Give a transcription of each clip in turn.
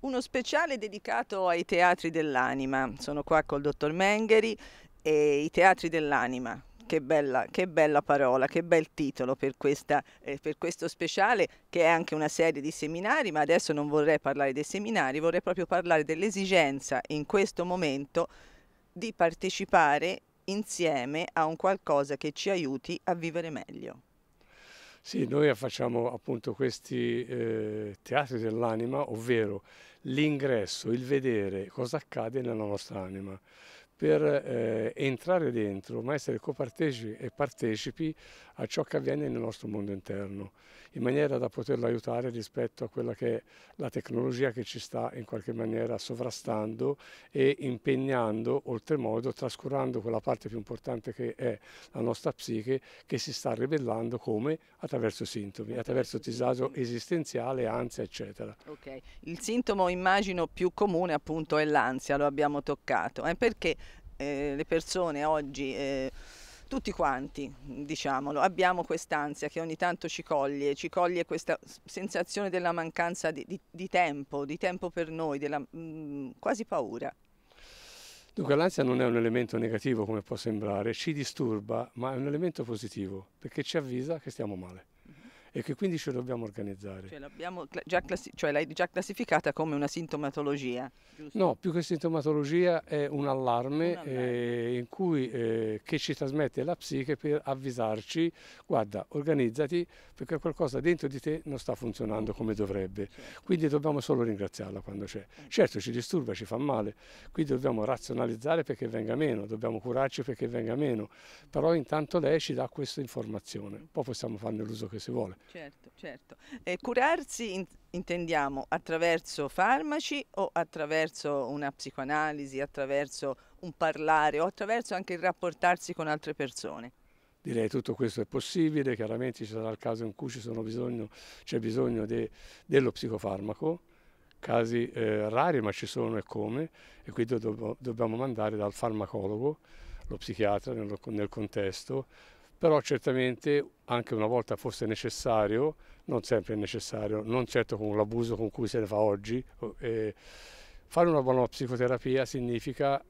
Uno speciale dedicato ai teatri dell'anima. Sono qua col dottor Mengheri e i teatri dell'anima. Che bella, che bella parola, che bel titolo per, questa, eh, per questo speciale che è anche una serie di seminari, ma adesso non vorrei parlare dei seminari, vorrei proprio parlare dell'esigenza in questo momento di partecipare insieme a un qualcosa che ci aiuti a vivere meglio. Sì, noi facciamo appunto questi eh, teatri dell'anima, ovvero l'ingresso, il vedere cosa accade nella nostra anima per eh, entrare dentro, ma essere copartecipi e eh, partecipi a ciò che avviene nel nostro mondo interno in maniera da poterlo aiutare rispetto a quella che è la tecnologia che ci sta in qualche maniera sovrastando e impegnando oltremodo, trascurando quella parte più importante che è la nostra psiche che si sta ribellando come? Attraverso sintomi, attraverso disagio esistenziale, ansia eccetera. Okay. Il sintomo immagino più comune appunto è l'ansia, lo abbiamo toccato, eh, perché eh, le persone oggi... Eh tutti quanti, diciamolo, abbiamo quest'ansia che ogni tanto ci coglie, ci coglie questa sensazione della mancanza di, di, di tempo, di tempo per noi, della mh, mm, quasi paura. Dunque l'ansia non è un elemento negativo come può sembrare, ci disturba, ma è un elemento positivo perché ci avvisa che stiamo male e che quindi ci dobbiamo organizzare. Cioè, già cioè l'hai già classificata come una sintomatologia? Giusto? No, più che sintomatologia è un allarme, un allarme. Eh, cui, eh, che ci trasmette la psiche per avvisarci, guarda, organizzati perché qualcosa dentro di te non sta funzionando come dovrebbe, certo. quindi dobbiamo solo ringraziarla quando c'è. Eh. Certo ci disturba, ci fa male, quindi dobbiamo razionalizzare perché venga meno, dobbiamo curarci perché venga meno, però intanto lei ci dà questa informazione, poi possiamo farne l'uso che si vuole. Certo, certo. Eh, curarsi in- intendiamo attraverso farmaci o attraverso una psicoanalisi, attraverso un parlare o attraverso anche il rapportarsi con altre persone. Direi che tutto questo è possibile, chiaramente ci sarà il caso in cui bisogno, c'è bisogno de- dello psicofarmaco, casi eh, rari ma ci sono e come, e quindi do- dobbiamo mandare dal farmacologo, lo psichiatra nel, nel contesto, però certamente anche una volta fosse necessario, non sempre è necessario, non certo con l'abuso con cui se ne fa oggi, eh, fare una buona psicoterapia significa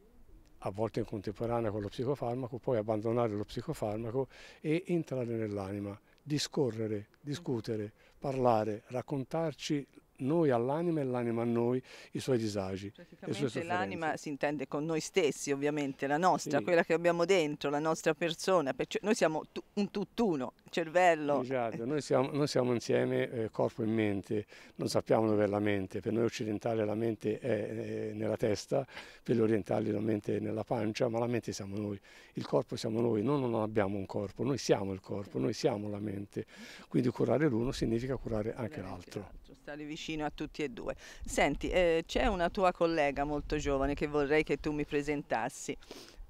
a volte in contemporanea con lo psicofarmaco, poi abbandonare lo psicofarmaco e entrare nell'anima, discorrere, discutere, parlare, raccontarci noi all'anima e l'anima a noi i suoi disagi. Praticamente l'anima si intende con noi stessi ovviamente, la nostra, sì. quella che abbiamo dentro, la nostra persona, perciò noi siamo un tutt'uno, cervello. Esatto, noi siamo, noi siamo insieme eh, corpo e mente, non sappiamo dove è la mente, per noi occidentali la mente è eh, nella testa, per gli orientali la mente è nella pancia, ma la mente siamo noi, il corpo siamo noi, noi non abbiamo un corpo, noi siamo il corpo, noi siamo la mente, quindi curare l'uno significa curare anche l'altro. Stare vicino a tutti e due. Senti, eh, c'è una tua collega molto giovane che vorrei che tu mi presentassi.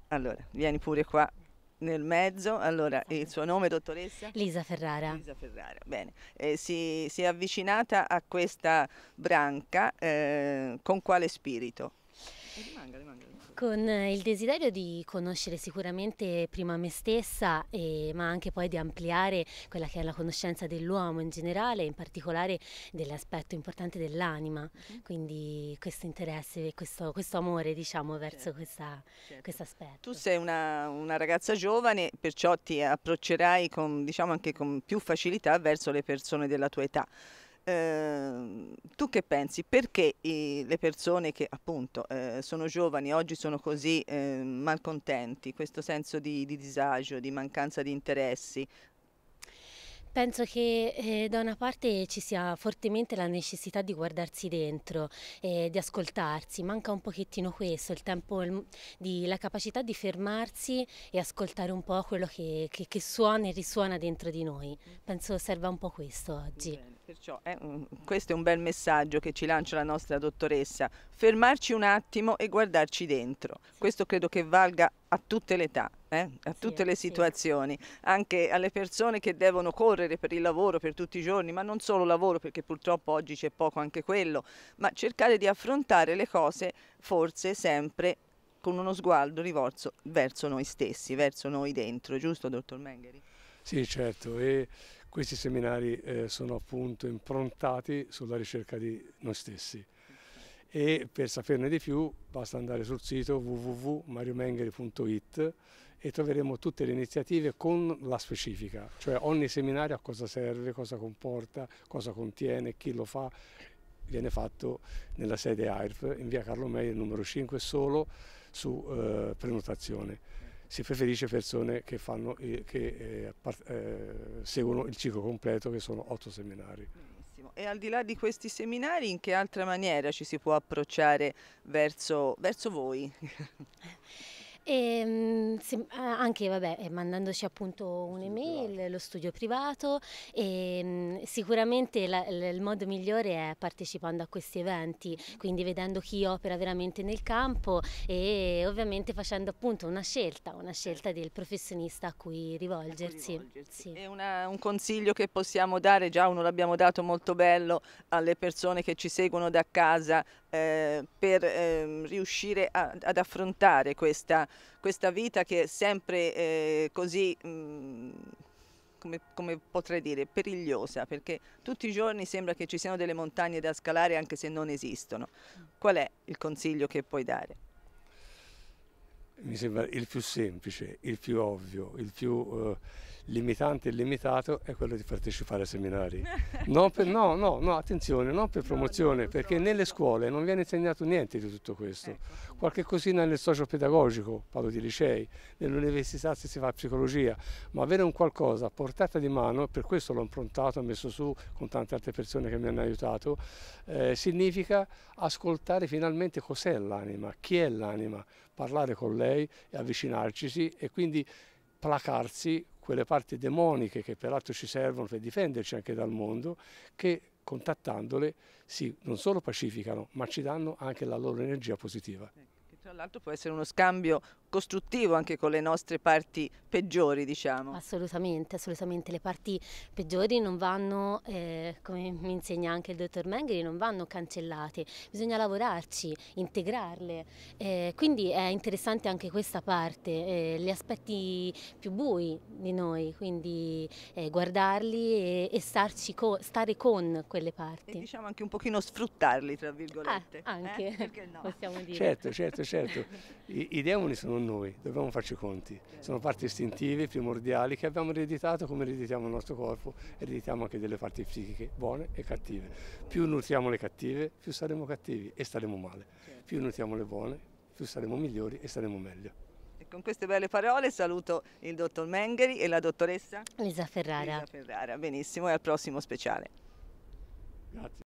Allora, vieni pure qua nel mezzo, allora il suo nome dottoressa? Lisa Ferrara. Lisa Ferrara, bene. Eh, si, si, è avvicinata a questa branca eh, con quale spirito? Rimanga, rimanga. Con il desiderio di conoscere sicuramente prima me stessa, eh, ma anche poi di ampliare quella che è la conoscenza dell'uomo in generale, in particolare dell'aspetto importante dell'anima, mm -hmm. quindi questo interesse, questo, questo amore diciamo verso certo, certo, questo aspetto. Tu sei una, una, ragazza giovane, perciò ti approccerai con, diciamo, anche con più facilità verso le persone della tua età. Ehm, tu che pensi? Perché i, eh, le persone che appunto eh, sono giovani oggi sono così eh, malcontenti, questo senso di, di, disagio, di mancanza di interessi? Penso che eh, da una parte ci sia fortemente la necessità di guardarsi dentro, di ascoltarsi, manca un pochettino questo, il tempo, il, di, la capacità di fermarsi e ascoltare un po' quello che, che, che, suona e risuona dentro di noi. Mm. Penso serva un po' questo oggi. Bene. Perciò eh, mm, mm, questo è un bel messaggio che ci lancia la nostra dottoressa, fermarci un attimo e guardarci dentro. Questo credo che valga a tutte le età, eh? a tutte sì, le situazioni, sì. anche alle persone che devono correre per il lavoro per tutti i giorni, ma non solo lavoro perché purtroppo oggi c'è poco anche quello, ma cercare di affrontare le cose forse sempre con uno sguardo rivolto verso noi stessi, verso noi dentro, giusto dottor Mengheri? Sì, certo. E questi seminari eh, sono appunto improntati sulla ricerca di noi stessi e per saperne di più basta andare sul sito www.mariomengheri.it e troveremo tutte le iniziative con la specifica, cioè ogni seminario a cosa serve, cosa comporta, cosa contiene, chi lo fa, viene fatto nella sede AIRP in via Carlo Meyer numero 5 solo su eh, prenotazione si preferisce persone che, fanno, che eh, eh, seguono il ciclo completo che sono otto seminari. E al di là di questi seminari, in che altra maniera ci si può approcciare verso, verso voi? E, ehm, se, eh, anche vabbè, eh, mandandoci appunto un'email, lo studio privato e ehm, sicuramente la, il modo migliore è partecipando a questi eventi, quindi vedendo chi opera veramente nel campo e ovviamente facendo appunto una scelta, una scelta del professionista a cui rivolgersi. A rivolgersi. Sì. Una, un consiglio che possiamo dare, già uno l'abbiamo dato molto bello alle persone che ci seguono da casa, eh, per eh, riuscire a, ad affrontare questa, questa, vita che è sempre eh, così, mh, mm, come, come, potrei dire, perigliosa, perché tutti i giorni sembra che ci siano delle montagne da scalare anche se non esistono. Qual è il consiglio che puoi dare? mi sembra il più semplice, il più ovvio, il più uh, limitante e limitato è quello di partecipare a seminari. Per, no, no, no, attenzione, non per promozione, perché nelle scuole non viene insegnato niente di tutto questo. Ecco. Qualche cosina nel socio-pedagogico, parlo di licei, nell'università se si fa psicologia, ma avere un qualcosa a portata di mano, per questo l'ho improntato, ho messo su con tante altre persone che mi hanno aiutato, eh, significa ascoltare finalmente cos'è l'anima, chi è l'anima, parlare con lei e avvicinarcisi e quindi placarsi quelle parti demoniche che peraltro ci servono per difenderci anche dal mondo, che contattandole si non solo pacificano ma ci danno anche la loro energia positiva. Ecco, che tra l'altro può essere uno scambio costruttivo anche con le nostre parti peggiori, diciamo. Assolutamente, assolutamente. Le parti peggiori non vanno, eh, come mi insegna anche il dottor Mengeri, non vanno cancellate, bisogna lavorarci, integrarle. Eh, quindi è interessante anche questa parte, eh, gli aspetti più bui di noi, quindi eh, guardarli e, e starci co stare con quelle parti. E diciamo anche un pochino sfruttarli, tra virgolette. Ah, anche, eh? no? possiamo dire. Certo, certo, certo. I, i demoni sono non noi, dobbiamo farci i conti. Sono parti istintive, primordiali, che abbiamo ereditato come ereditiamo il nostro corpo, ereditiamo anche delle parti psichiche buone e cattive. Più nutriamo le cattive, più saremo cattivi e staremo male. Certo. Più nutriamo le buone, più saremo migliori e staremo meglio. E con queste belle parole saluto il dottor Mengheri e la dottoressa Lisa Ferrara. Lisa Ferrara, benissimo e al prossimo speciale. Grazie.